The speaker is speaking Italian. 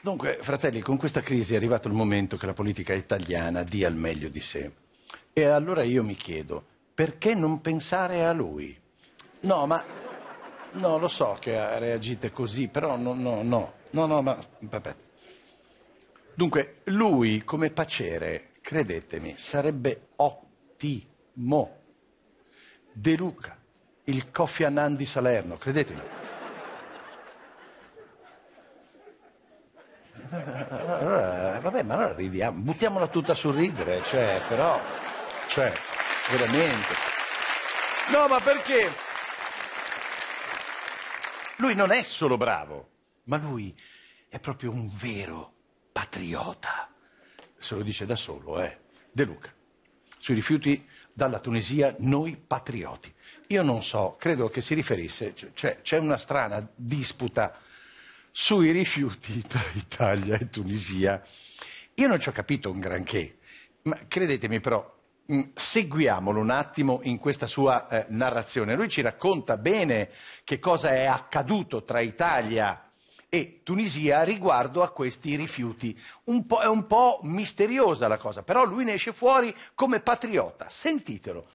Dunque, fratelli, con questa crisi è arrivato il momento che la politica italiana dia il meglio di sé. E allora io mi chiedo, perché non pensare a lui? No, ma... No, lo so che reagite così, però no, no, no. No, no, ma... Vabbè. Dunque, lui come pacere, credetemi, sarebbe ottimo. De Luca, il Kofi Annan di Salerno, credetemi. Allora, vabbè, ma allora ridiamo, buttiamola tutta sul ridere, cioè, però, cioè, veramente. No, ma perché? Lui non è solo bravo, ma lui è proprio un vero patriota. Se lo dice da solo, eh. De Luca sui rifiuti dalla Tunisia noi patrioti. Io non so, credo che si riferisse, cioè c'è una strana disputa sui rifiuti tra Italia e Tunisia. Io non ci ho capito un granché, ma credetemi però, seguiamolo un attimo in questa sua eh, narrazione. Lui ci racconta bene che cosa è accaduto tra Italia e e Tunisia riguardo a questi rifiuti. Un è un po' misteriosa la cosa, però lui ne esce fuori come patriota. Sentitelo.